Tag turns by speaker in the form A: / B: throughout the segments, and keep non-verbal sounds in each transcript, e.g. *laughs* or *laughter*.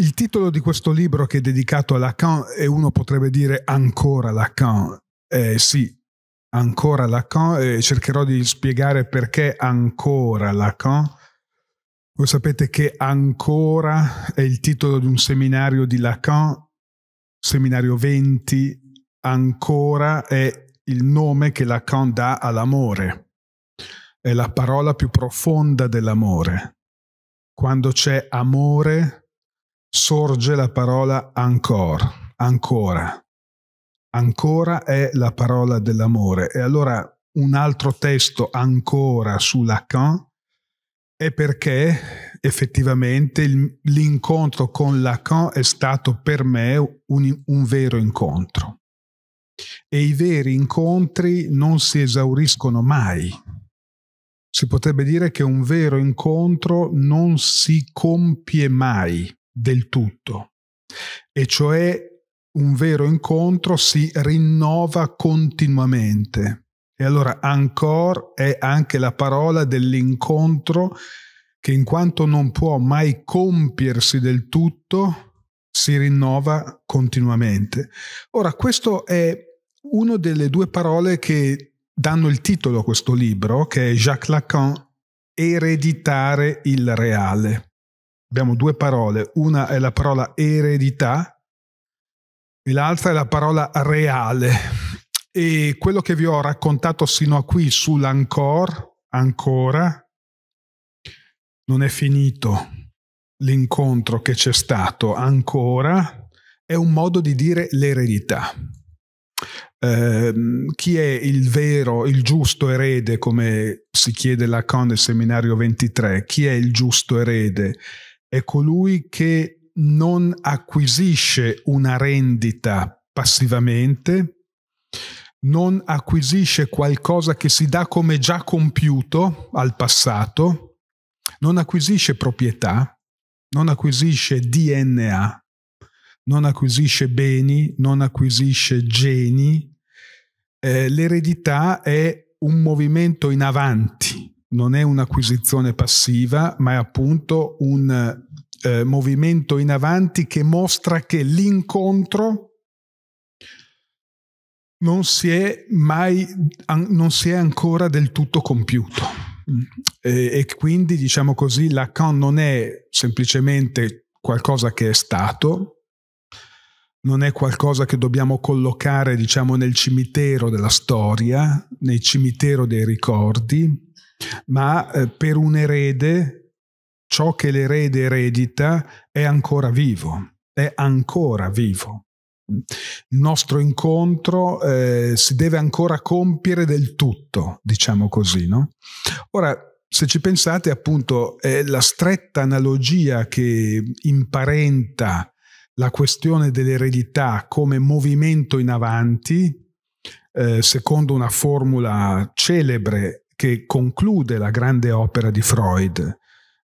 A: Il titolo di questo libro che è dedicato a Lacan e uno potrebbe dire ancora Lacan, eh, sì, ancora Lacan e cercherò di spiegare perché ancora Lacan. Voi sapete che ancora è il titolo di un seminario di Lacan, seminario 20, ancora è il nome che Lacan dà all'amore, è la parola più profonda dell'amore. Quando c'è amore sorge la parola ancora, ancora. Ancora è la parola dell'amore. E allora un altro testo ancora su Lacan è perché effettivamente l'incontro con Lacan è stato per me un, un vero incontro. E i veri incontri non si esauriscono mai. Si potrebbe dire che un vero incontro non si compie mai del tutto, e cioè un vero incontro si rinnova continuamente. E allora ancor è anche la parola dell'incontro che in quanto non può mai compiersi del tutto, si rinnova continuamente. Ora, questo è una delle due parole che danno il titolo a questo libro, che è Jacques Lacan, Ereditare il reale abbiamo due parole, una è la parola eredità e l'altra è la parola reale. E quello che vi ho raccontato sino a qui sull'ancor, ancora, non è finito. L'incontro che c'è stato ancora è un modo di dire l'eredità. Eh, chi è il vero, il giusto erede, come si chiede Lacan nel seminario 23? Chi è il giusto erede? è colui che non acquisisce una rendita passivamente, non acquisisce qualcosa che si dà come già compiuto al passato, non acquisisce proprietà, non acquisisce DNA, non acquisisce beni, non acquisisce geni. Eh, l'eredità è un movimento in avanti, non è un'acquisizione passiva, ma è appunto un eh, movimento in avanti che mostra che l'incontro non si è mai, an- non si è ancora del tutto compiuto. E, e quindi, diciamo così, Lacan non è semplicemente qualcosa che è stato, non è qualcosa che dobbiamo collocare, diciamo, nel cimitero della storia, nel cimitero dei ricordi, ma eh, per un erede ciò che l'erede eredita è ancora vivo, è ancora vivo. Il nostro incontro eh, si deve ancora compiere del tutto, diciamo così. No? Ora, se ci pensate, appunto, è la stretta analogia che imparenta la questione dell'eredità come movimento in avanti, eh, secondo una formula celebre che conclude la grande opera di Freud.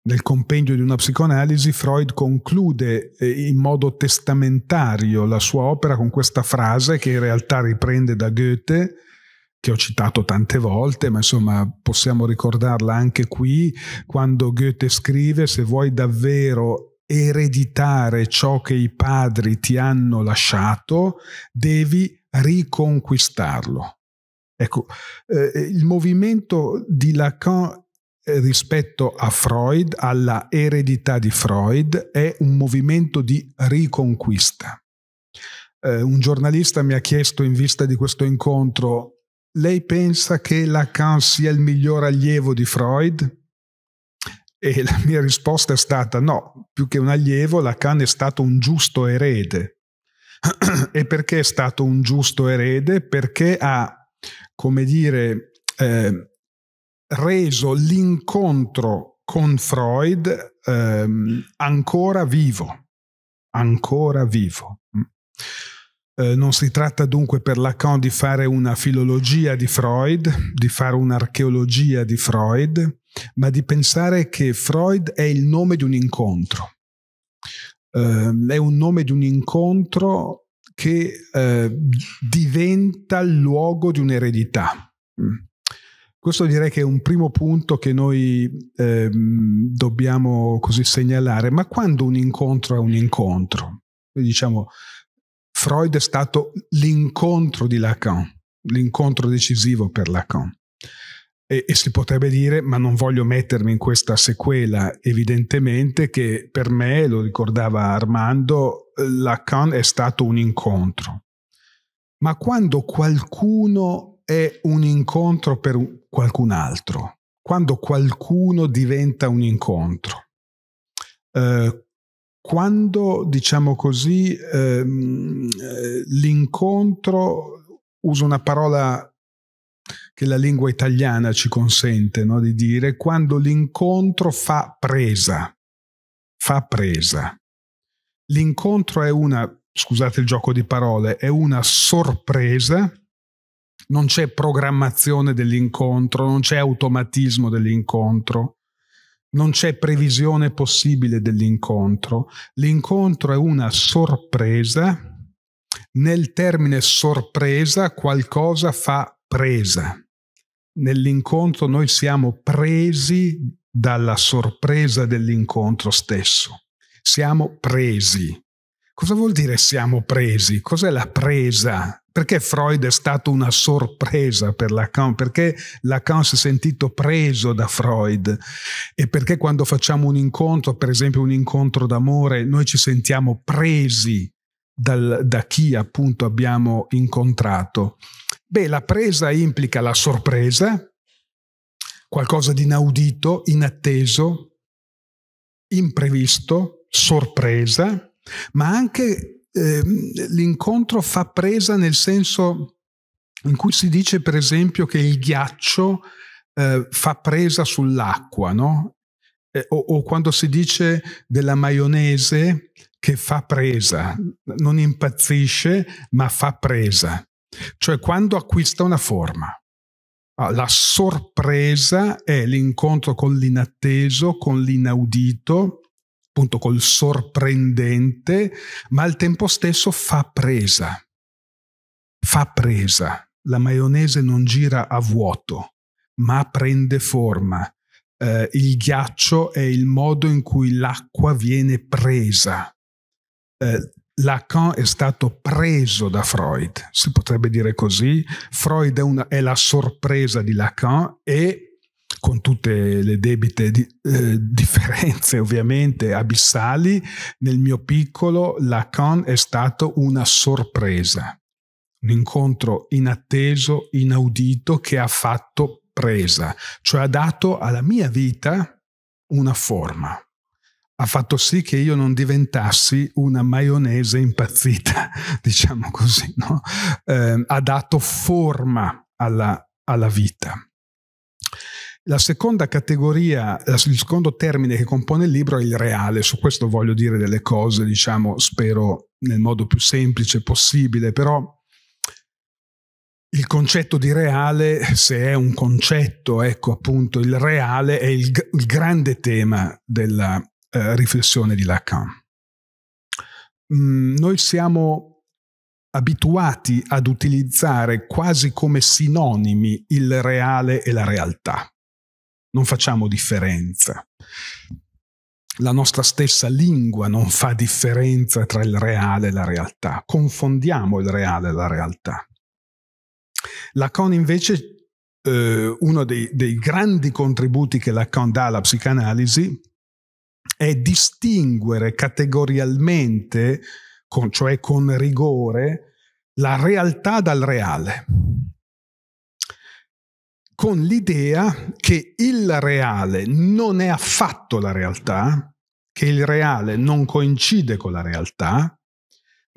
A: Nel compendio di una psicoanalisi, Freud conclude eh, in modo testamentario la sua opera con questa frase che in realtà riprende da Goethe, che ho citato tante volte, ma insomma possiamo ricordarla anche qui, quando Goethe scrive se vuoi davvero ereditare ciò che i padri ti hanno lasciato, devi riconquistarlo. Ecco, eh, il movimento di Lacan eh, rispetto a Freud, alla eredità di Freud, è un movimento di riconquista. Eh, un giornalista mi ha chiesto in vista di questo incontro, lei pensa che Lacan sia il miglior allievo di Freud? E la mia risposta è stata no, più che un allievo, Lacan è stato un giusto erede. *clears throat* e perché è stato un giusto erede? Perché ha come dire, eh, reso l'incontro con Freud ehm, ancora vivo, ancora vivo. Mm. Eh, non si tratta dunque per Lacan di fare una filologia di Freud, di fare un'archeologia di Freud, ma di pensare che Freud è il nome di un incontro. Eh, è un nome di un incontro che eh, diventa il luogo di un'eredità. Mm. Questo direi che è un primo punto che noi eh, dobbiamo così segnalare, ma quando un incontro è un incontro? Diciamo, Freud è stato l'incontro di Lacan, l'incontro decisivo per Lacan. E, e, si potrebbe dire, ma non voglio mettermi in questa sequela, evidentemente che per me, lo ricordava Armando, Lacan è stato un incontro, ma quando qualcuno è un incontro per qualcun altro, quando qualcuno diventa un incontro, eh, quando diciamo così ehm, eh, l'incontro, uso una parola che la lingua italiana ci consente no, di dire, quando l'incontro fa presa, fa presa. L'incontro è una, scusate il gioco di parole, è una sorpresa, non c'è programmazione dell'incontro, non c'è automatismo dell'incontro, non c'è previsione possibile dell'incontro. L'incontro è una sorpresa. Nel termine sorpresa qualcosa fa presa. Nell'incontro noi siamo presi dalla sorpresa dell'incontro stesso siamo presi. Cosa vuol dire siamo presi? Cos'è la presa? Perché Freud è stato una sorpresa per Lacan? Perché Lacan si è sentito preso da Freud? E perché quando facciamo un incontro, per esempio un incontro d'amore, noi ci sentiamo presi dal, da chi appunto abbiamo incontrato? Beh, la presa implica la sorpresa, qualcosa di inaudito, inatteso, imprevisto, sorpresa, ma anche eh, l'incontro fa presa nel senso in cui si dice per esempio che il ghiaccio eh, fa presa sull'acqua, no? eh, o, o quando si dice della maionese che fa presa, non impazzisce ma fa presa, cioè quando acquista una forma. Ah, la sorpresa è l'incontro con l'inatteso, con l'inaudito, appunto col sorprendente, ma al tempo stesso fa presa. Fa presa. La maionese non gira a vuoto, ma prende forma. Eh, il ghiaccio è il modo in cui l'acqua viene presa. Eh, Lacan è stato preso da Freud, si potrebbe dire così. Freud è, una, è la sorpresa di Lacan e con tutte le debite di, eh, differenze *laughs* ovviamente abissali, nel mio piccolo Lacan è stato una sorpresa, un incontro inatteso, inaudito che ha fatto presa, cioè ha dato alla mia vita una forma. Ha fatto sì che io non diventassi una maionese impazzita, *laughs* diciamo così, no? eh, ha dato forma alla, alla vita. La seconda categoria, il secondo termine che compone il libro è il reale, su questo voglio dire delle cose, diciamo, spero nel modo più semplice possibile, però il concetto di reale, se è un concetto, ecco appunto, il reale è il, il grande tema della eh, riflessione di Lacan. Mm, noi siamo abituati ad utilizzare quasi come sinonimi il reale e la realtà non facciamo differenza. La nostra stessa lingua non fa differenza tra il reale e la realtà. Confondiamo il reale e la realtà. Lacan invece, eh, uno dei, dei grandi contributi che Lacan dà alla psicanalisi è distinguere categorialmente, con, cioè con rigore, la realtà dal reale con l'idea che il reale non è affatto la realtà, che il reale non coincide con la realtà,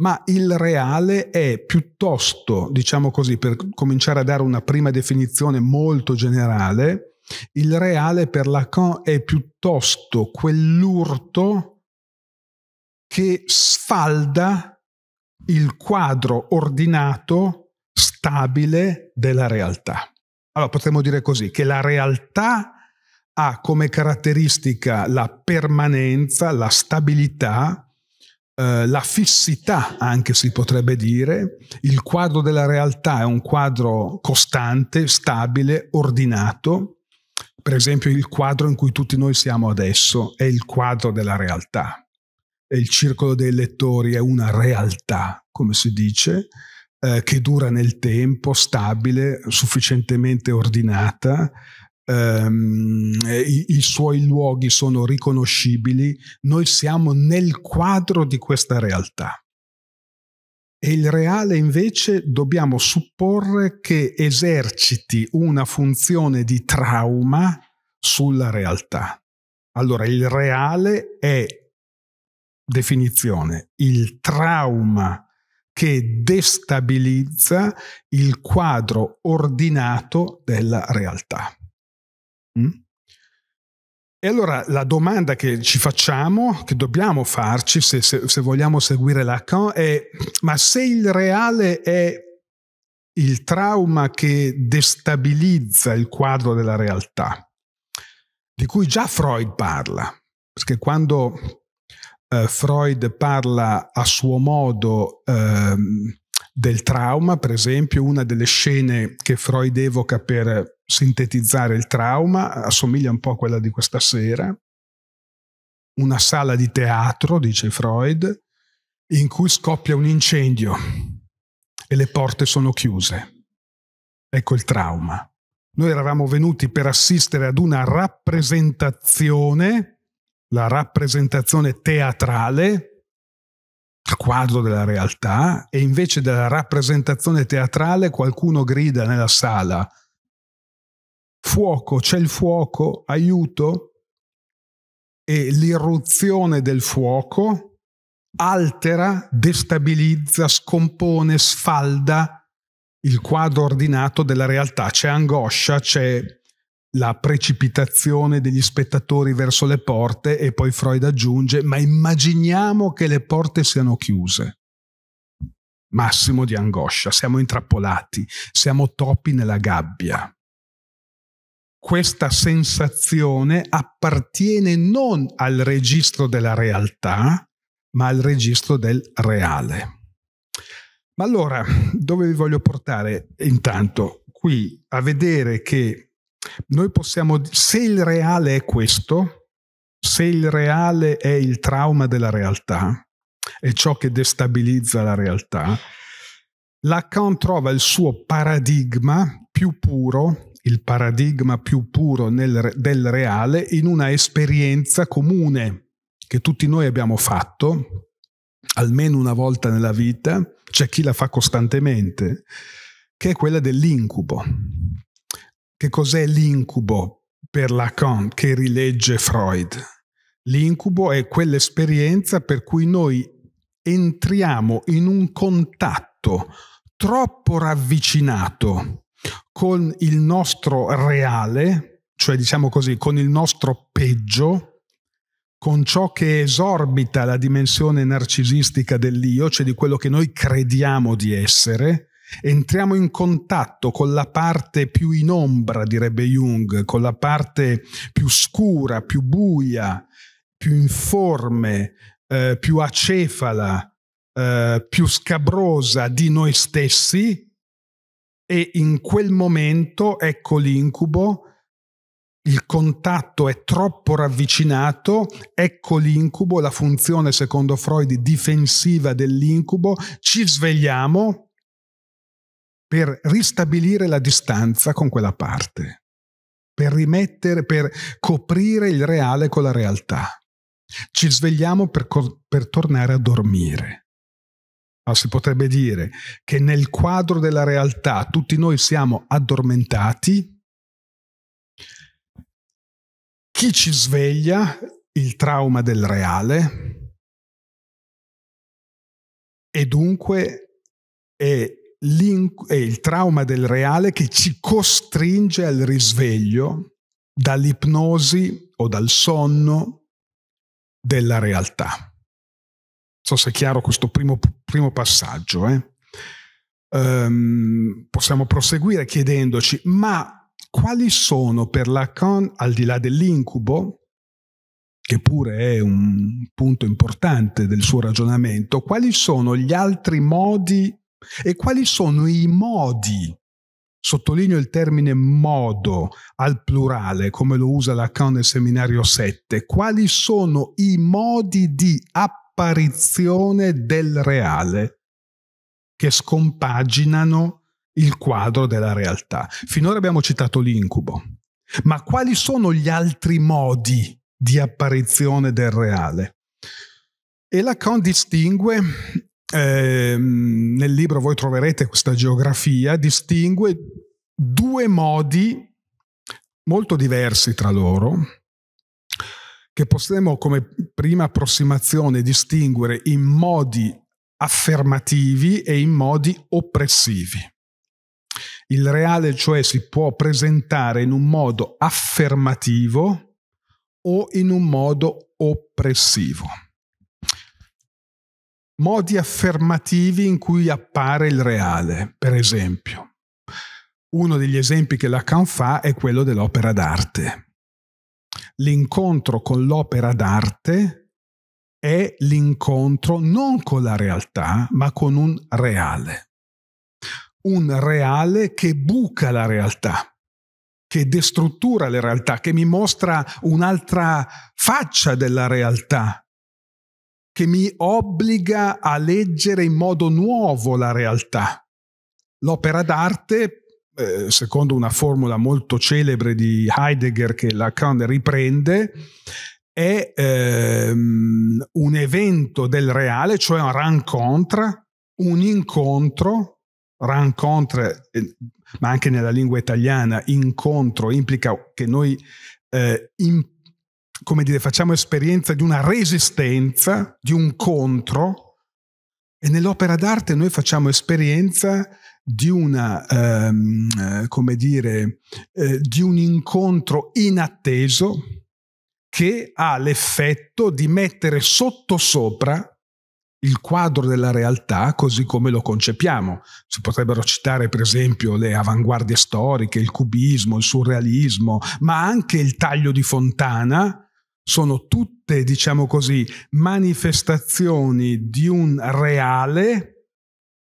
A: ma il reale è piuttosto, diciamo così, per cominciare a dare una prima definizione molto generale, il reale per Lacan è piuttosto quell'urto che sfalda il quadro ordinato, stabile della realtà. Allora potremmo dire così, che la realtà ha come caratteristica la permanenza, la stabilità, eh, la fissità anche si potrebbe dire, il quadro della realtà è un quadro costante, stabile, ordinato, per esempio il quadro in cui tutti noi siamo adesso è il quadro della realtà, e il circolo dei lettori è una realtà, come si dice, eh, che dura nel tempo, stabile, sufficientemente ordinata, ehm, i, i, suoi luoghi sono riconoscibili, noi siamo nel quadro di questa realtà. E il reale invece dobbiamo supporre che eserciti una funzione di trauma sulla realtà. Allora il reale è definizione, il trauma che destabilizza il quadro ordinato della realtà. Mm? E allora la domanda che ci facciamo, che dobbiamo farci se, se, se vogliamo seguire Lacan, è ma se il reale è il trauma che destabilizza il quadro della realtà, di cui già Freud parla, perché quando eh, Freud parla a suo modo ehm, del trauma, per esempio una delle scene che Freud evoca per sintetizzare il trauma assomiglia un po' a quella di questa sera, una sala di teatro, dice Freud, in cui scoppia un incendio e le porte sono chiuse. Ecco il trauma. Noi eravamo venuti per assistere ad una rappresentazione la rappresentazione teatrale, quadro della realtà, e invece della rappresentazione teatrale qualcuno grida nella sala, fuoco, c'è il fuoco, aiuto, e l'irruzione del fuoco altera, destabilizza, scompone, sfalda il quadro ordinato della realtà. C'è angoscia, c'è la precipitazione degli spettatori verso le porte e poi Freud aggiunge, ma immaginiamo che le porte siano chiuse. Massimo di angoscia, siamo intrappolati, siamo topi nella gabbia. Questa sensazione appartiene non al registro della realtà, ma al registro del reale. Ma allora, dove vi voglio portare intanto? Qui a vedere che noi possiamo, se il reale è questo, se il reale è il trauma della realtà, è ciò che destabilizza la realtà, Lacan trova il suo paradigma più puro, il paradigma più puro nel, del reale, in una esperienza comune che tutti noi abbiamo fatto, almeno una volta nella vita, c'è chi la fa costantemente, che è quella dell'incubo che cos'è l'incubo per Lacan che rilegge Freud. L'incubo è quell'esperienza per cui noi entriamo in un contatto troppo ravvicinato con il nostro reale, cioè diciamo così, con il nostro peggio, con ciò che esorbita la dimensione narcisistica dell'io, cioè di quello che noi crediamo di essere, entriamo in contatto con la parte più in ombra, direbbe Jung, con la parte più scura, più buia, più informe, eh, più acefala, eh, più scabrosa di noi stessi e in quel momento, ecco l'incubo, il contatto è troppo ravvicinato, ecco l'incubo, la funzione secondo Freud difensiva dell'incubo, ci svegliamo per ristabilire la distanza con quella parte, per rimettere, per coprire il reale con la realtà. Ci svegliamo per, per tornare a dormire. Ma si potrebbe dire che nel quadro della realtà tutti noi siamo addormentati. Chi ci sveglia il trauma del reale e dunque è è il trauma del reale che ci costringe al risveglio dall'ipnosi o dal sonno della realtà. Non so se è chiaro questo primo, primo passaggio. Eh? Um, possiamo proseguire chiedendoci, ma quali sono per Lacan, al di là dell'incubo, che pure è un punto importante del suo ragionamento, quali sono gli altri modi e quali sono i modi Sottolineo il termine modo al plurale, come lo usa Lacan nel seminario 7. Quali sono i modi di apparizione del reale che scompaginano il quadro della realtà? Finora abbiamo citato l'incubo, ma quali sono gli altri modi di apparizione del reale? E Lacan distingue Ehm, nel libro voi troverete questa geografia, distingue due modi molto diversi tra loro, che possiamo come prima approssimazione distinguere in modi affermativi e in modi oppressivi. Il reale cioè si può presentare in un modo affermativo o in un modo oppressivo modi affermativi in cui appare il reale, per esempio. Uno degli esempi che Lacan fa è quello dell'opera d'arte. L'incontro con l'opera d'arte è l'incontro non con la realtà, ma con un reale. Un reale che buca la realtà, che destruttura la realtà, che mi mostra un'altra faccia della realtà, che mi obbliga a leggere in modo nuovo la realtà. L'opera d'arte, eh, secondo una formula molto celebre di Heidegger che Lacan riprende, è ehm, un evento del reale, cioè un rencontre, un incontro, rencontre, eh, ma anche nella lingua italiana incontro implica che noi eh, impariamo come dire, facciamo esperienza di una resistenza, di un contro, e nell'opera d'arte noi facciamo esperienza di una, ehm, eh, come dire, eh, di un incontro inatteso che ha l'effetto di mettere sotto sopra il quadro della realtà così come lo concepiamo. Si potrebbero citare per esempio le avanguardie storiche, il cubismo, il surrealismo, ma anche il taglio di Fontana, sono tutte, diciamo così, manifestazioni di un reale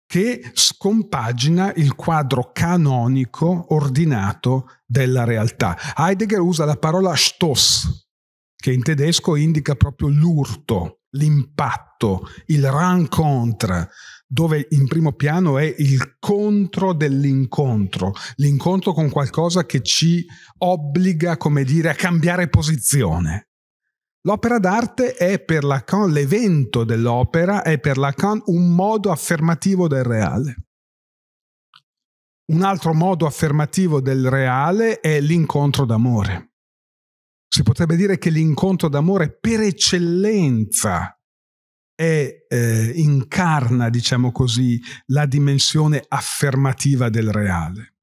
A: che scompagina il quadro canonico ordinato della realtà. Heidegger usa la parola Stoss, che in tedesco indica proprio l'urto, l'impatto, il rencontre, dove in primo piano è il contro dell'incontro, l'incontro con qualcosa che ci obbliga, come dire, a cambiare posizione. L'opera d'arte è per Lacan l'evento dell'opera, è per Lacan un modo affermativo del reale. Un altro modo affermativo del reale è l'incontro d'amore. Si potrebbe dire che l'incontro d'amore per eccellenza è, eh, incarna, diciamo così, la dimensione affermativa del reale.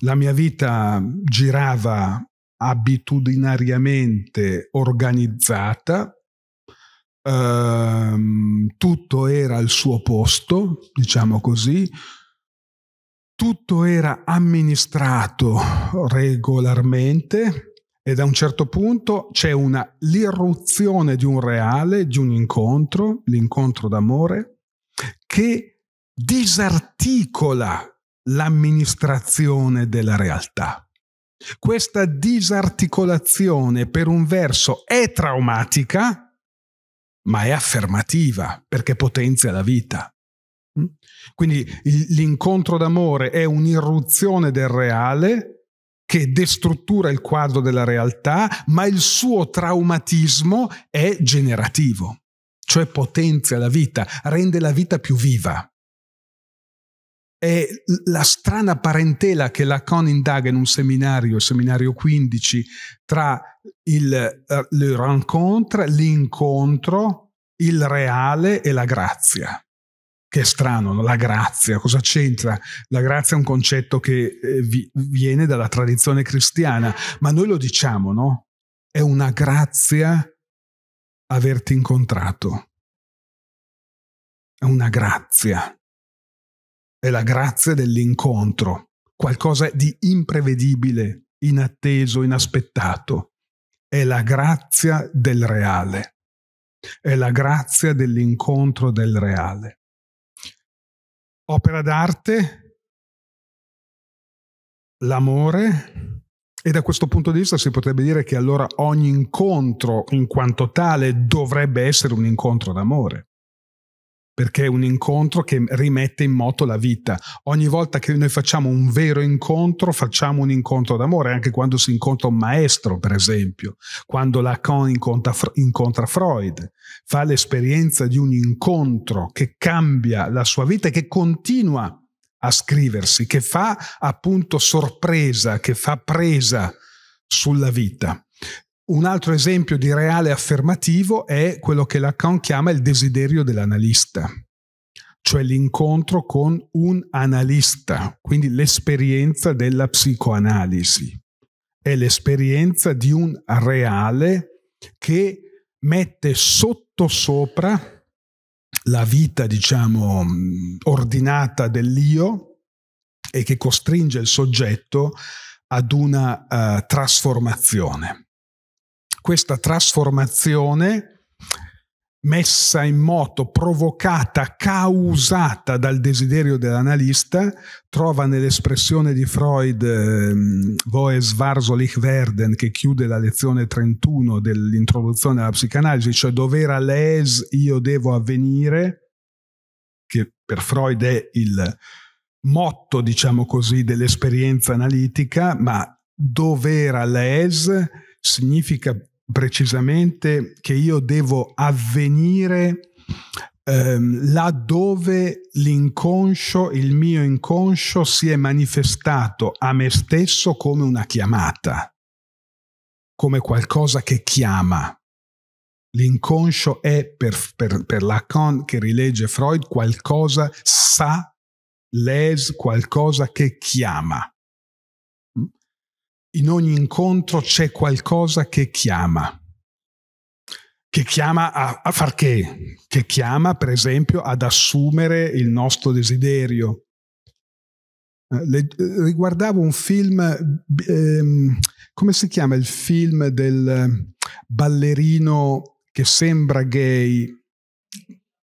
A: La mia vita girava abitudinariamente organizzata, ehm, tutto era al suo posto, diciamo così, tutto era amministrato regolarmente e da un certo punto c'è una l'irruzione di un reale, di un incontro, l'incontro d'amore, che disarticola l'amministrazione della realtà. Questa disarticolazione per un verso è traumatica, ma è affermativa perché potenzia la vita. Mm? Quindi l'incontro d'amore è un'irruzione del reale che destruttura il quadro della realtà, ma il suo traumatismo è generativo, cioè potenzia la vita, rende la vita più viva è la strana parentela che Lacan indaga in un seminario, il seminario 15, tra il, eh, le rencontre, l'incontro, il reale e la grazia. Che è strano, no? la grazia, cosa c'entra? La grazia è un concetto che eh, vi, viene dalla tradizione cristiana, ma noi lo diciamo, no? È una grazia averti incontrato. È una grazia è la grazia dell'incontro, qualcosa di imprevedibile, inatteso, inaspettato. È la grazia del reale, è la grazia dell'incontro del reale. Opera d'arte, l'amore, e da questo punto di vista si potrebbe dire che allora ogni incontro in quanto tale dovrebbe essere un incontro d'amore perché è un incontro che rimette in moto la vita. Ogni volta che noi facciamo un vero incontro, facciamo un incontro d'amore, anche quando si incontra un maestro, per esempio, quando Lacan incontra, incontra Freud, fa l'esperienza di un incontro che cambia la sua vita e che continua a scriversi, che fa appunto sorpresa, che fa presa sulla vita. Un altro esempio di reale affermativo è quello che Lacan chiama il desiderio dell'analista, cioè l'incontro con un analista, quindi l'esperienza della psicoanalisi. È l'esperienza di un reale che mette sottosopra la vita, diciamo, ordinata dell'io e che costringe il soggetto ad una uh, trasformazione questa trasformazione messa in moto, provocata, causata dal desiderio dell'analista, trova nell'espressione di Freud ehm, Voes Varsolich Werden che chiude la lezione 31 dell'introduzione alla psicanalisi, cioè dov'era l'es io devo avvenire, che per Freud è il motto, diciamo così, dell'esperienza analitica, ma dov'era l'es significa precisamente che io devo avvenire ehm, laddove l'inconscio, il mio inconscio si è manifestato a me stesso come una chiamata, come qualcosa che chiama. L'inconscio è, per, per, per Lacan che rilegge Freud, qualcosa sa, les, qualcosa che chiama in ogni incontro c'è qualcosa che chiama, che chiama a, a far che? Che chiama per esempio ad assumere il nostro desiderio. Eh, le, eh, riguardavo un film, ehm, come si chiama il film del ballerino che sembra gay,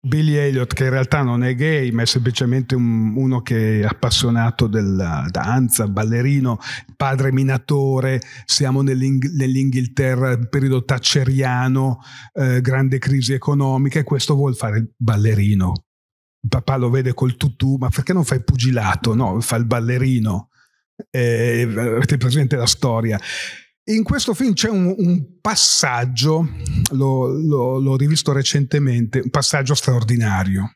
A: Billy Elliot, che in realtà non è gay, ma è semplicemente un, uno che è appassionato della danza, ballerino, padre minatore, siamo nell'Ing- nell'Inghilterra, periodo tacceriano, eh, grande crisi economica e questo vuol fare il ballerino. Il papà lo vede col tutù, ma perché non fai il pugilato? No, fa il ballerino. Eh, avete presente la storia. In questo film c'è un, un passaggio, l'ho rivisto recentemente, un passaggio straordinario,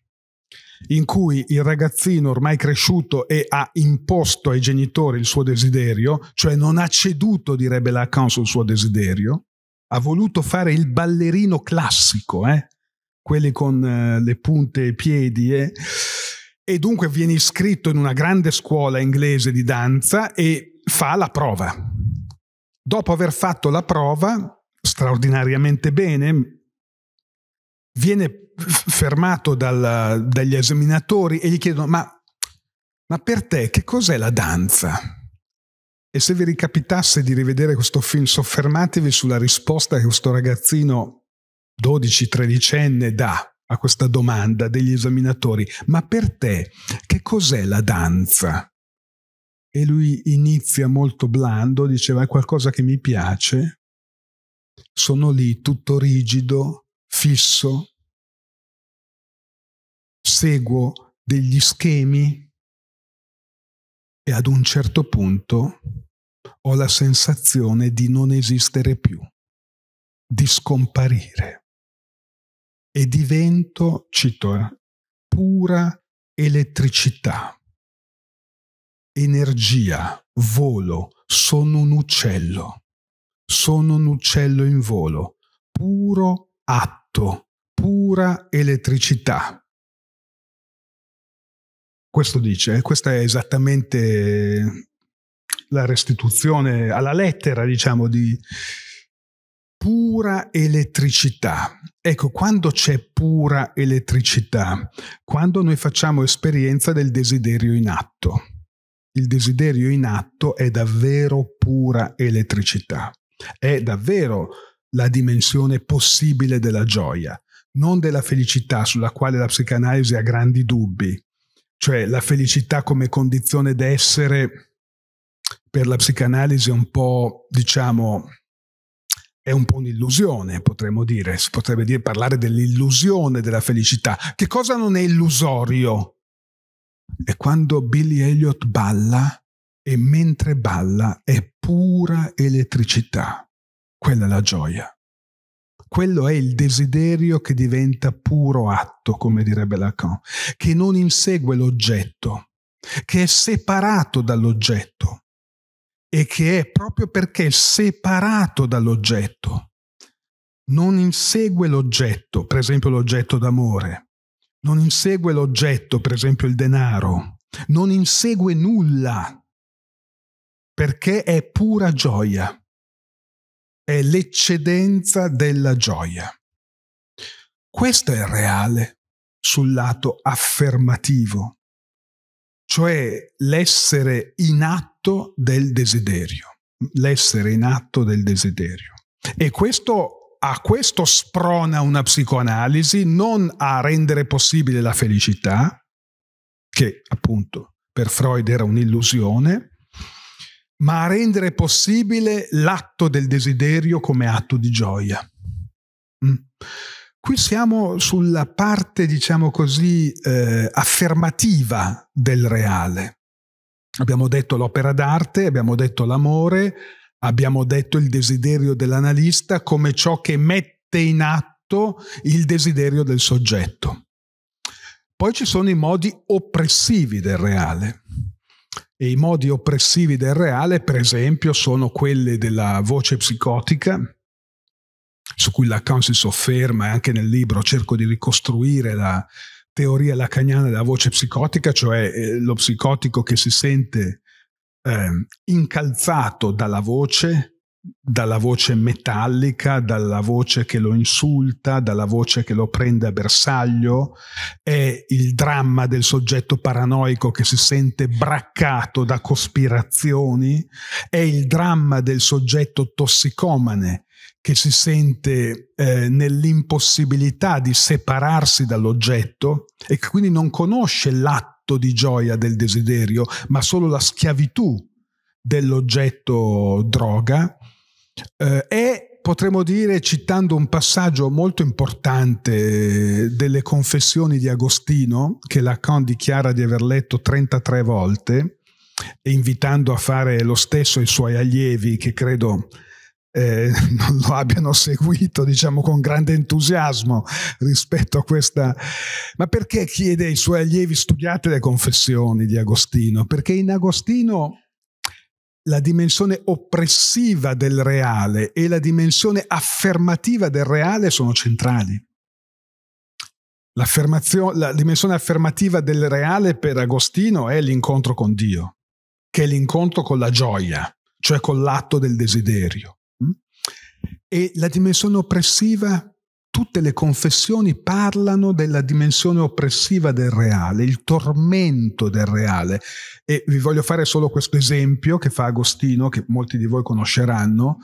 A: in cui il ragazzino ormai cresciuto e ha imposto ai genitori il suo desiderio, cioè non ha ceduto, direbbe Lacan, sul suo desiderio, ha voluto fare il ballerino classico, eh? quelli con eh, le punte ai piedi. Eh? E dunque viene iscritto in una grande scuola inglese di danza e fa la prova dopo aver fatto la prova straordinariamente bene, viene fermato dal, dagli esaminatori e gli chiedono ma, ma per te che cos'è la danza? E se vi ricapitasse di rivedere questo film, soffermatevi sulla risposta che questo ragazzino 12-13enne dà a questa domanda degli esaminatori, ma per te che cos'è la danza? e lui inizia molto blando, diceva è qualcosa che mi piace, sono lì tutto rigido, fisso, seguo degli schemi e ad un certo punto ho la sensazione di non esistere più, di scomparire e divento, cito, eh, pura elettricità energia, volo, sono un uccello, sono un uccello in volo, puro atto, pura elettricità. Questo dice, eh, questa è esattamente la restituzione alla lettera, diciamo, di pura elettricità. Ecco, quando c'è pura elettricità, quando noi facciamo esperienza del desiderio in atto, il desiderio in atto è davvero pura elettricità, è davvero la dimensione possibile della gioia, non della felicità sulla quale la psicanalisi ha grandi dubbi, cioè la felicità come condizione d'essere per la psicanalisi è un po', diciamo, è un po' un'illusione, potremmo dire, si potrebbe dire parlare dell'illusione della felicità. Che cosa non è illusorio è quando Billy Elliot balla, e mentre balla è pura elettricità. Quella è la gioia. Quello è il desiderio che diventa puro atto, come direbbe Lacan, che non insegue l'oggetto, che è separato dall'oggetto e che è proprio perché è separato dall'oggetto. Non insegue l'oggetto, per esempio l'oggetto d'amore, non insegue l'oggetto, per esempio il denaro, non insegue nulla, perché è pura gioia, è l'eccedenza della gioia. Questo è reale sul lato affermativo, cioè l'essere in atto del desiderio, l'essere in atto del desiderio. E questo a questo sprona una psicoanalisi, non a rendere possibile la felicità, che appunto per Freud era un'illusione, ma a rendere possibile l'atto del desiderio come atto di gioia. Mm. Qui siamo sulla parte, diciamo così, eh, affermativa del reale. Abbiamo detto l'opera d'arte, abbiamo detto l'amore, abbiamo detto il desiderio dell'analista come ciò che mette in atto il desiderio del soggetto. Poi ci sono i modi oppressivi del reale. E i modi oppressivi del reale, per esempio, sono quelli della voce psicotica, su cui Lacan si sofferma e anche nel libro cerco di ricostruire la teoria lacaniana della voce psicotica, cioè eh, lo psicotico che si sente eh, incalzato dalla voce, dalla voce metallica, dalla voce che lo insulta, dalla voce che lo prende a bersaglio, è il dramma del soggetto paranoico che si sente braccato da cospirazioni, è il dramma del soggetto tossicomane che si sente eh, nell'impossibilità di separarsi dall'oggetto e che quindi non conosce l'atto l'atto di gioia del desiderio, ma solo la schiavitù dell'oggetto droga, eh, è potremmo dire, citando un passaggio molto importante eh, delle confessioni di Agostino, che Lacan dichiara di aver letto 33 volte, invitando a fare lo stesso i suoi allievi, che credo eh, *laughs* non lo abbiano seguito diciamo con grande entusiasmo rispetto a questa ma perché chiede ai suoi allievi studiate le confessioni di Agostino perché in Agostino la dimensione oppressiva del reale e la dimensione affermativa del reale sono centrali la dimensione affermativa del reale per Agostino è l'incontro con Dio, che è l'incontro con la gioia, cioè con l'atto del desiderio e la dimensione oppressiva, tutte le confessioni parlano della dimensione oppressiva del reale, il tormento del reale. E vi voglio fare solo questo esempio che fa Agostino, che molti di voi conosceranno,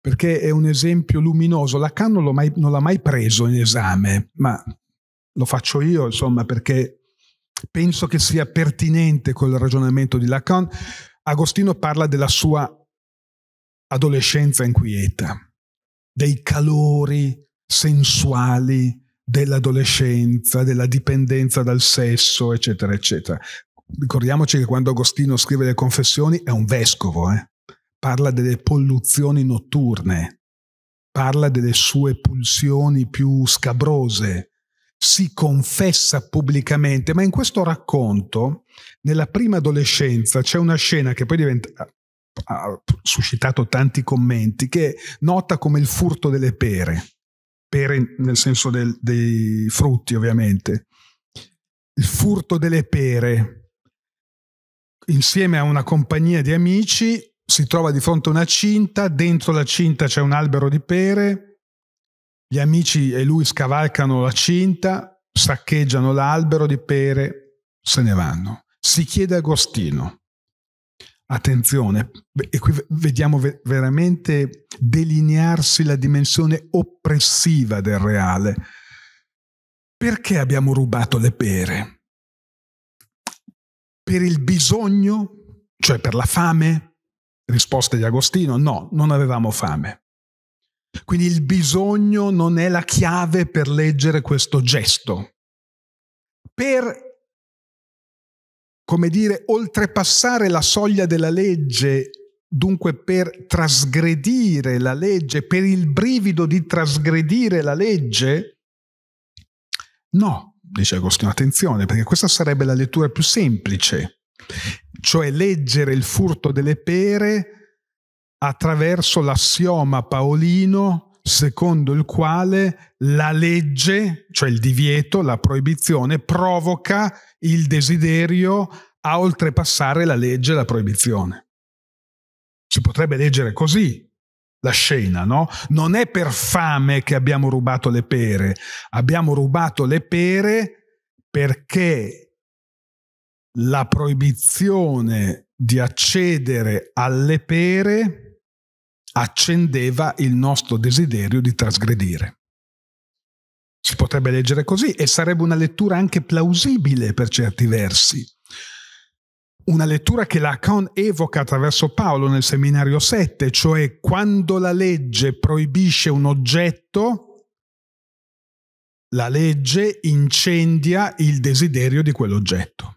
A: perché è un esempio luminoso. Lacan non, mai, non l'ha mai preso in esame, ma lo faccio io, insomma, perché penso che sia pertinente col ragionamento di Lacan. Agostino parla della sua adolescenza inquieta dei calori sensuali dell'adolescenza, della dipendenza dal sesso, eccetera, eccetera. Ricordiamoci che quando Agostino scrive le confessioni è un vescovo, eh? parla delle polluzioni notturne, parla delle sue pulsioni più scabrose, si confessa pubblicamente, ma in questo racconto, nella prima adolescenza, c'è una scena che poi diventa ha suscitato tanti commenti, che nota come il furto delle pere, pere nel senso del, dei frutti ovviamente, il furto delle pere, insieme a una compagnia di amici si trova di fronte a una cinta, dentro la cinta c'è un albero di pere, gli amici e lui scavalcano la cinta, saccheggiano l'albero di pere, se ne vanno. Si chiede Agostino, attenzione, e qui vediamo veramente delinearsi la dimensione oppressiva del reale. Perché abbiamo rubato le pere? Per il bisogno, cioè per la fame? Risposta di Agostino, no, non avevamo fame. Quindi il bisogno non è la chiave per leggere questo gesto. Per come dire, oltrepassare la soglia della legge, dunque per trasgredire la legge, per il brivido di trasgredire la legge? No, dice Agostino, attenzione, perché questa sarebbe la lettura più semplice, cioè leggere il furto delle pere attraverso l'assioma paolino secondo il quale la legge, cioè il divieto, la proibizione, provoca il desiderio a oltrepassare la legge e la proibizione. Si potrebbe leggere così la scena, no? Non è per fame che abbiamo rubato le pere, abbiamo rubato le pere perché la proibizione di accedere alle pere accendeva il nostro desiderio di trasgredire. Si potrebbe leggere così e sarebbe una lettura anche plausibile per certi versi. Una lettura che Lacan evoca attraverso Paolo nel seminario 7, cioè quando la legge proibisce un oggetto, la legge incendia il desiderio di quell'oggetto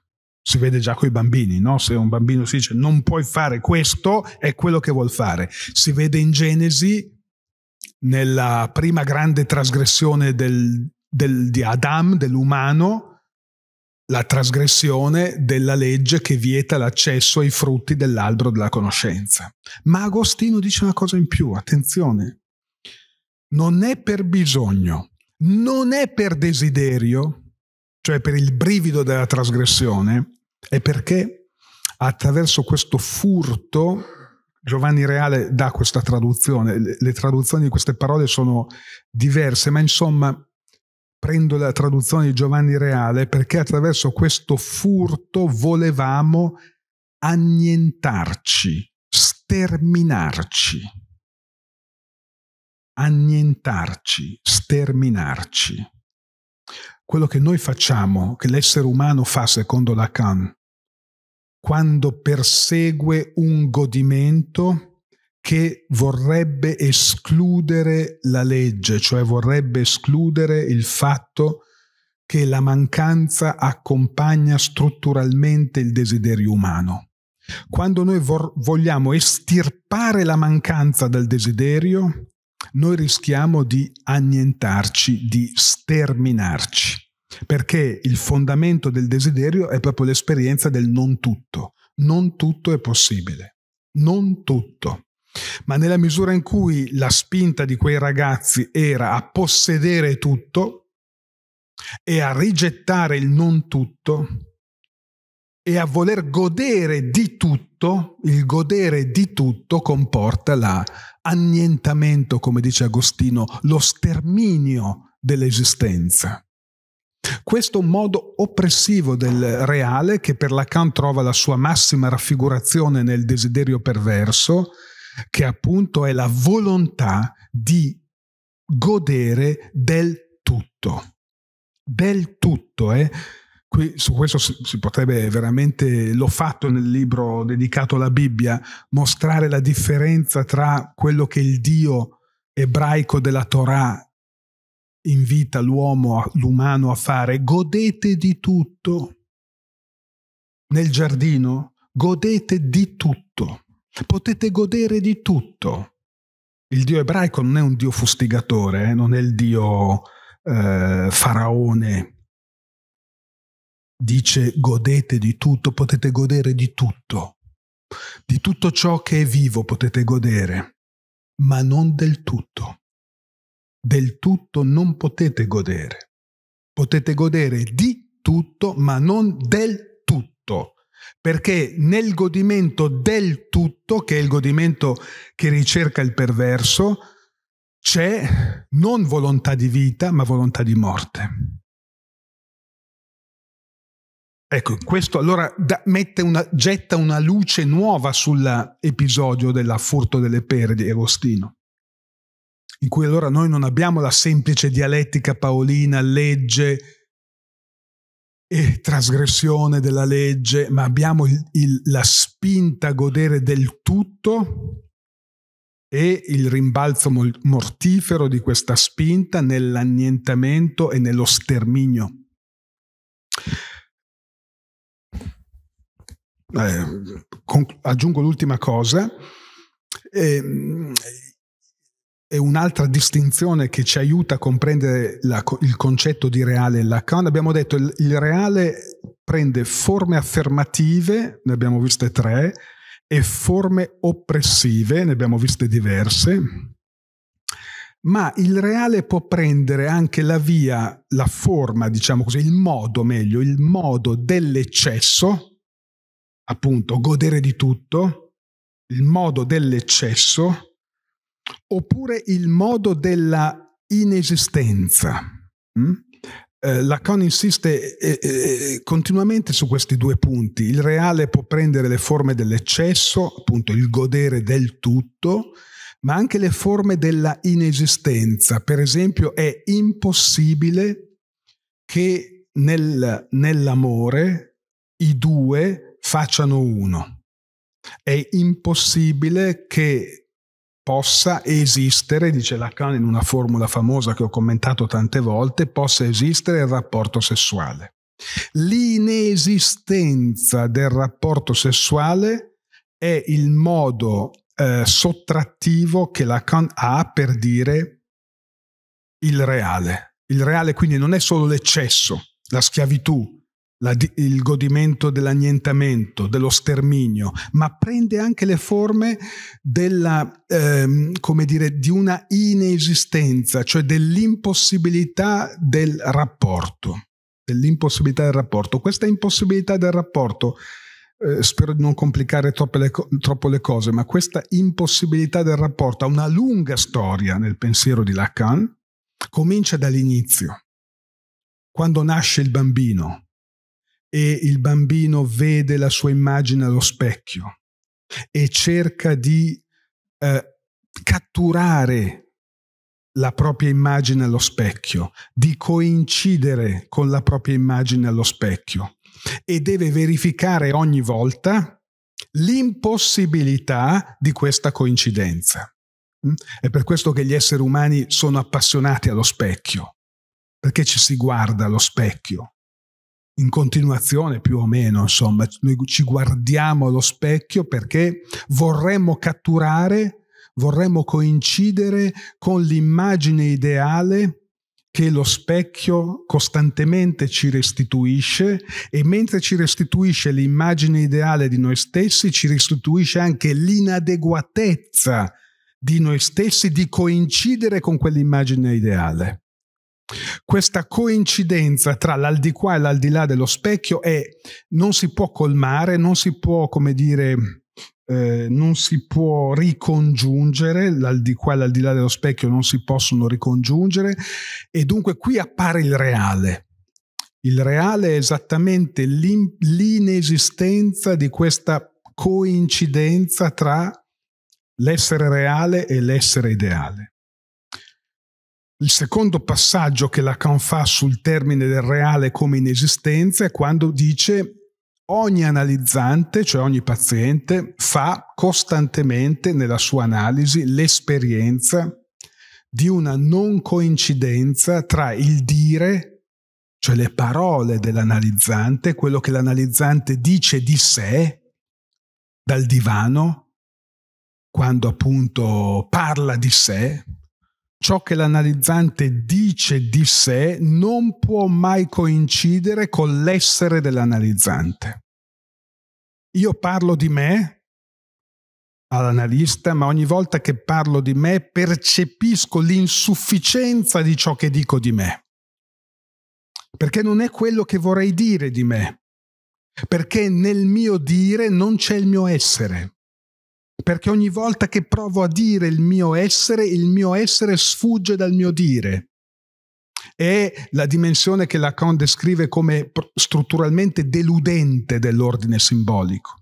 A: si vede già con i bambini, no? se un bambino si dice non puoi fare questo, è quello che vuol fare. Si vede in Genesi, nella prima grande trasgressione del, del, di Adam, dell'umano, la trasgressione della legge che vieta l'accesso ai frutti dell'albero della conoscenza. Ma Agostino dice una cosa in più, attenzione, non è per bisogno, non è per desiderio, cioè per il brivido della trasgressione, è perché attraverso questo furto Giovanni Reale dà questa traduzione, le traduzioni di queste parole sono diverse, ma insomma prendo la traduzione di Giovanni Reale perché attraverso questo furto volevamo annientarci, sterminarci, annientarci, sterminarci quello che noi facciamo, che l'essere umano fa secondo Lacan, quando persegue un godimento che vorrebbe escludere la legge, cioè vorrebbe escludere il fatto che la mancanza accompagna strutturalmente il desiderio umano. Quando noi vor- vogliamo estirpare la mancanza dal desiderio, noi rischiamo di annientarci, di sterminarci, perché il fondamento del desiderio è proprio l'esperienza del non tutto. Non tutto è possibile, non tutto. Ma nella misura in cui la spinta di quei ragazzi era a possedere tutto e a rigettare il non tutto e a voler godere di tutto, il godere di tutto comporta la annientamento, come dice Agostino, lo sterminio dell'esistenza. Questo è un modo oppressivo del reale che per Lacan trova la sua massima raffigurazione nel desiderio perverso, che appunto è la volontà di godere del tutto. Del tutto, eh? Qui, su questo si, si, potrebbe veramente, l'ho fatto nel libro dedicato alla Bibbia, mostrare la differenza tra quello che il Dio ebraico della Torah invita l'uomo, l'umano a fare. Godete di tutto nel giardino, godete di tutto, potete godere di tutto. Il Dio ebraico non è un Dio fustigatore, eh? non è il Dio eh, faraone dice godete di tutto, potete godere di tutto, di tutto ciò che è vivo potete godere, ma non del tutto. Del tutto non potete godere. Potete godere di tutto, ma non del tutto. Perché nel godimento del tutto, che è il godimento che ricerca il perverso, c'è non volontà di vita, ma volontà di morte. Ecco, questo allora da, una, getta una luce nuova sull'episodio furto delle pere di Agostino, in cui allora noi non abbiamo la semplice dialettica paolina, legge e trasgressione della legge, ma abbiamo il, il, la spinta a godere del tutto e il rimbalzo mortifero di questa spinta nell'annientamento e nello sterminio eh, conc- aggiungo l'ultima cosa. E, ehm, e un'altra distinzione che ci aiuta a comprendere la, il concetto di reale Lacan. Abbiamo detto il, il reale prende forme affermative, ne abbiamo viste tre, e forme oppressive, ne abbiamo viste diverse, ma il reale può prendere anche la via, la forma, diciamo così, il modo meglio, il modo dell'eccesso, appunto godere di tutto, il modo dell'eccesso, oppure il modo della inesistenza. Mm? Eh, Lacan insiste eh, eh, eh, continuamente su questi due punti. Il reale può prendere le forme dell'eccesso, appunto il godere del tutto, ma anche le forme della inesistenza. Per esempio, è impossibile che nel, nell'amore i due facciano uno. È impossibile che possa esistere, dice Lacan in una formula famosa che ho commentato tante volte, possa esistere il rapporto sessuale. L'inesistenza del rapporto sessuale è il modo eh, sottrattivo che Lacan ha per dire il reale. Il reale quindi non è solo l'eccesso, la schiavitù, la, il godimento dell'annientamento, dello sterminio, ma prende anche le forme della, ehm, come dire, di una inesistenza, cioè dell'impossibilità del rapporto. Dell'impossibilità del rapporto. Questa impossibilità del rapporto, eh, spero di non complicare le troppo le cose, ma questa impossibilità del rapporto ha una lunga storia nel pensiero di Lacan, comincia dall'inizio. Quando nasce il bambino, e il bambino vede la sua immagine allo specchio e cerca di eh, catturare la propria immagine allo specchio, di coincidere con la propria immagine allo specchio e deve verificare ogni volta l'impossibilità di questa coincidenza. Mm? È per questo che gli esseri umani sono appassionati allo specchio, perché ci si guarda allo specchio, in continuazione più o meno, insomma, noi ci guardiamo allo specchio perché vorremmo catturare, vorremmo coincidere con l'immagine ideale che lo specchio costantemente ci restituisce e mentre ci restituisce l'immagine ideale di noi stessi, ci restituisce anche l'inadeguatezza di noi stessi di coincidere con quell'immagine ideale. Questa coincidenza tra l'aldilà e l'aldilà dello specchio è, non si può colmare, non si può, come dire, eh, non si può ricongiungere, l'aldilà e l'aldilà dello specchio non si possono ricongiungere e dunque qui appare il reale. Il reale è esattamente l'inesistenza di questa coincidenza tra l'essere reale e l'essere ideale. Il secondo passaggio che Lacan fa sul termine del reale come inesistenza è quando dice ogni analizzante, cioè ogni paziente, fa costantemente nella sua analisi l'esperienza di una non coincidenza tra il dire, cioè le parole dell'analizzante, quello che l'analizzante dice di sé dal divano, quando appunto parla di sé, ciò che l'analizzante dice di sé non può mai coincidere con l'essere dell'analizzante. Io parlo di me all'analista, ma ogni volta che parlo di me percepisco l'insufficienza di ciò che dico di me. Perché non è quello che vorrei dire di me. Perché nel mio dire non c'è il mio essere perché ogni volta che provo a dire il mio essere, il mio essere sfugge dal mio dire. È la dimensione che Lacan descrive come strutturalmente deludente dell'ordine simbolico.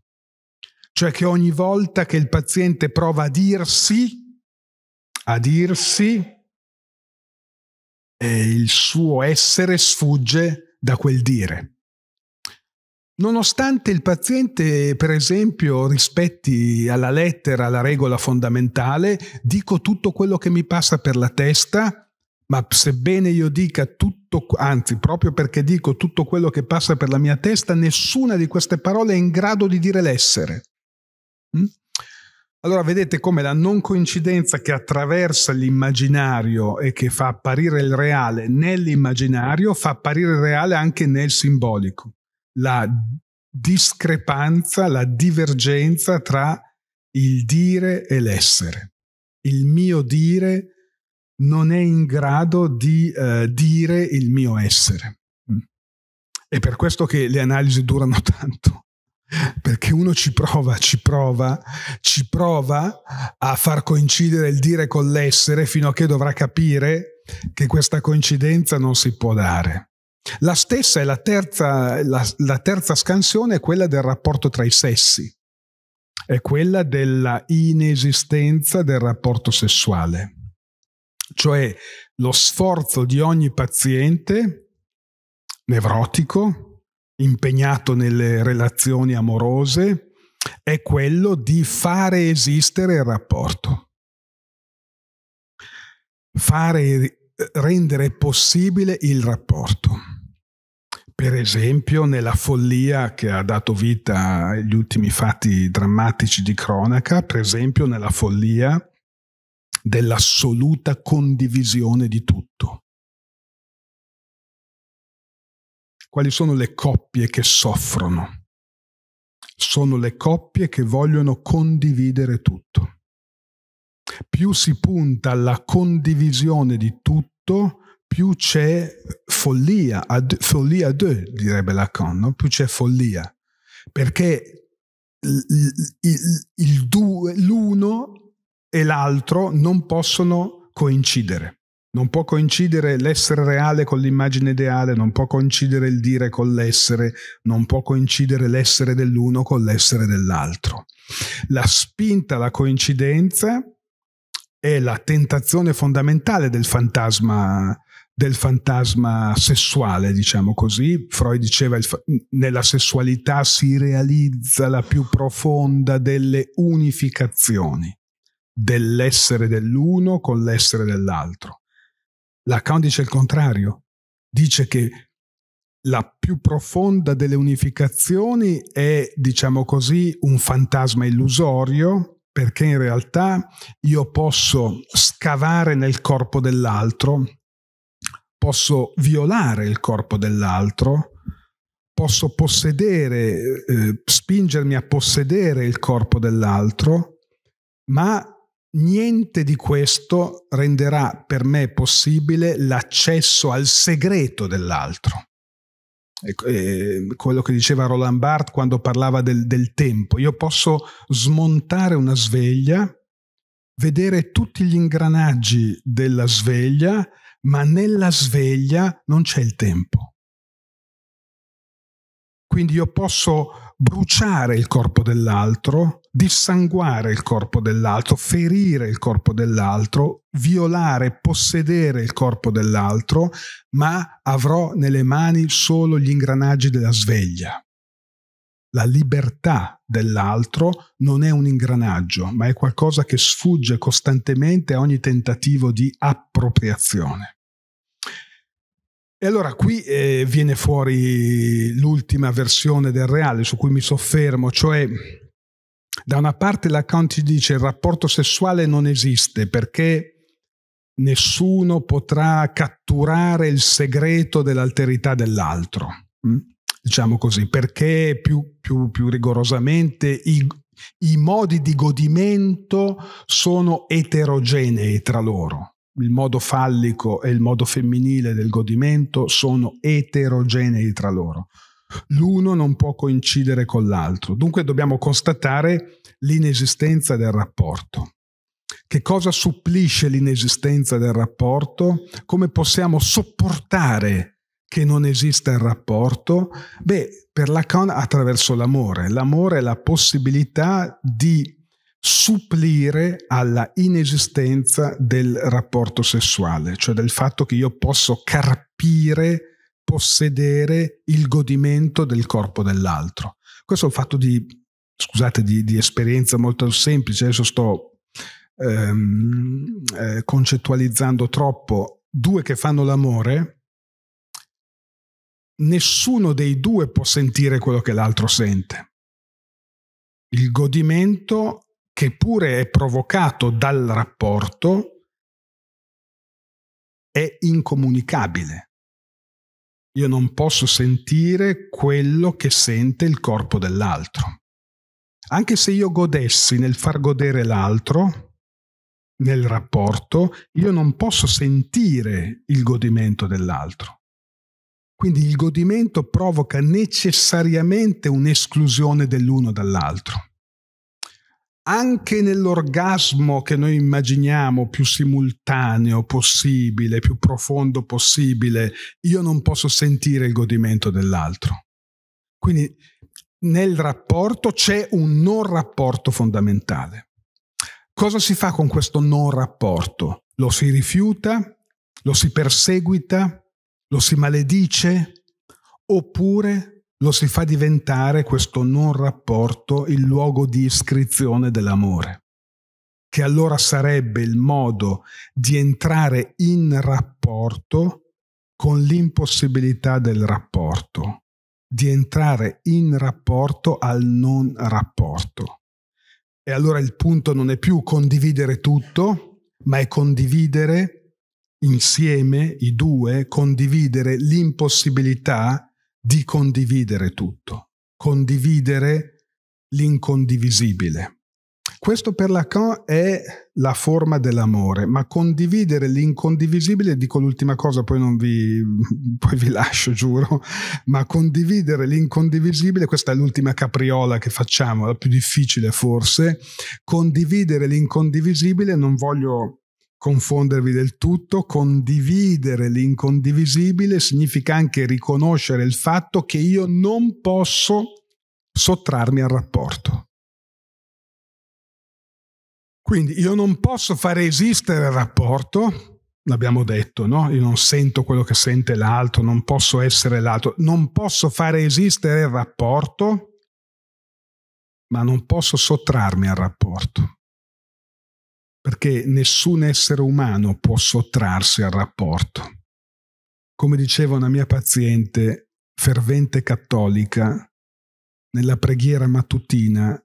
A: Cioè che ogni volta che il paziente prova a dirsi, a dirsi, eh, il suo essere sfugge da quel dire. Nonostante il paziente, per esempio, rispetti alla lettera la regola fondamentale, dico tutto quello che mi passa per la testa, ma sebbene io dica tutto, anzi proprio perché dico tutto quello che passa per la mia testa, nessuna di queste parole è in grado di dire l'essere. Mm? Allora vedete come la non coincidenza che attraversa l'immaginario e che fa apparire il reale nell'immaginario fa apparire il reale anche nel simbolico la discrepanza, la divergenza tra il dire e l'essere. Il mio dire non è in grado di eh, dire il mio essere. Mm. È per questo che le analisi durano *laughs* tanto, perché uno ci prova, ci prova, ci prova a far coincidere il dire con l'essere fino a che dovrà capire che questa coincidenza non si può dare. La stessa è la terza, la, la terza scansione, è quella del rapporto tra i sessi, è quella della inesistenza del rapporto sessuale, cioè lo sforzo di ogni paziente nevrotico, impegnato nelle relazioni amorose, è quello di fare esistere il rapporto, fare, eh, rendere possibile il rapporto per esempio nella follia che ha dato vita agli ultimi fatti drammatici di cronaca, per esempio nella follia dell'assoluta condivisione di tutto. Quali sono le coppie che soffrono? Sono le coppie che vogliono condividere tutto. Più si punta alla condivisione di tutto, più c'è follia, ad, follia 2 direbbe Lacan, no? più c'è follia, perché l'uno e l'altro non possono coincidere. Non può coincidere l'essere reale con l'immagine ideale, non può coincidere il dire con l'essere, non può coincidere l'essere dell'uno con l'essere dell'altro. La spinta alla coincidenza è la tentazione fondamentale del fantasma, del fantasma sessuale, diciamo così. Freud diceva che nella sessualità si realizza la più profonda delle unificazioni dell'essere dell'uno con l'essere dell'altro. Lacan dice il contrario, dice che la più profonda delle unificazioni è, diciamo così, un fantasma illusorio perché in realtà io posso scavare nel corpo dell'altro, posso violare il corpo dell'altro, posso possedere, eh, spingermi a possedere il corpo dell'altro, ma niente di questo renderà per me possibile l'accesso al segreto dell'altro. Ecco, eh, quello che diceva Roland Barthes quando parlava del, del tempo. Io posso smontare una sveglia, vedere tutti gli ingranaggi della sveglia, ma nella sveglia non c'è il tempo. Quindi io posso bruciare il corpo dell'altro, dissanguare il corpo dell'altro, ferire il corpo dell'altro, violare, possedere il corpo dell'altro, ma avrò nelle mani solo gli ingranaggi della sveglia. La libertà dell'altro non è un ingranaggio, ma è qualcosa che sfugge costantemente a ogni tentativo di appropriazione. E allora qui eh, viene fuori l'ultima versione del reale su cui mi soffermo, cioè da una parte Lacan ci dice il rapporto sessuale non esiste perché nessuno potrà catturare il segreto dell'alterità dell'altro, mm? diciamo così, perché più, più, più rigorosamente i, i modi di godimento sono eterogenei tra loro. Il modo fallico e il modo femminile del godimento sono eterogenei tra loro. L'uno non può coincidere con l'altro, dunque dobbiamo constatare l'inesistenza del rapporto. Che cosa supplisce l'inesistenza del rapporto? Come possiamo sopportare che non esista il rapporto? Beh, per Lacan attraverso l'amore. L'amore è la possibilità di supplire alla inesistenza del rapporto sessuale, cioè del fatto che io posso carpire possedere il godimento del corpo dell'altro. Questo è un fatto di, scusate, di, di esperienza molto semplice, adesso sto ehm, eh, concettualizzando troppo. Due che fanno l'amore, nessuno dei due può sentire quello che l'altro sente. Il godimento, che pure è provocato dal rapporto, è incomunicabile io non posso sentire quello che sente il corpo dell'altro. Anche se io godessi nel far godere l'altro, nel rapporto, io non posso sentire il godimento dell'altro. Quindi il godimento provoca necessariamente un'esclusione dell'uno dall'altro anche nell'orgasmo che noi immaginiamo più simultaneo possibile, più profondo possibile, io non posso sentire il godimento dell'altro. Quindi nel rapporto c'è un non rapporto fondamentale. Cosa si fa con questo non rapporto? Lo si rifiuta? Lo si perseguita? Lo si maledice? Oppure lo si fa diventare questo non rapporto il luogo di iscrizione dell'amore, che allora sarebbe il modo di entrare in rapporto con l'impossibilità del rapporto, di entrare in rapporto al non rapporto. E allora il punto non è più condividere tutto, ma è condividere insieme, i due, condividere l'impossibilità di condividere tutto, condividere l'incondivisibile. Questo per Lacan è la forma dell'amore, ma condividere l'incondivisibile, dico l'ultima cosa, poi, non vi, *laughs* poi vi lascio, giuro, ma condividere l'incondivisibile, questa è l'ultima capriola che facciamo, la più difficile forse, condividere l'incondivisibile, non voglio confondervi del tutto, condividere l'incondivisibile significa anche riconoscere il fatto che io non posso sottrarmi al rapporto. Quindi io non posso fare esistere il rapporto, l'abbiamo detto, no? Io non sento quello che sente l'altro, non posso essere l'altro, non posso fare esistere il rapporto, ma non posso sottrarmi al rapporto perché nessun essere umano può sottrarsi al rapporto. Come diceva una mia paziente, fervente cattolica, nella preghiera mattutina,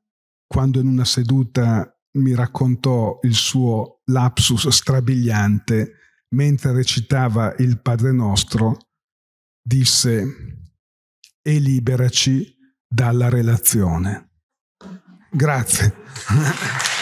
A: quando in una seduta mi raccontò il suo lapsus strabiliante mentre recitava il Padre nostro, disse e liberaci dalla relazione. Grazie.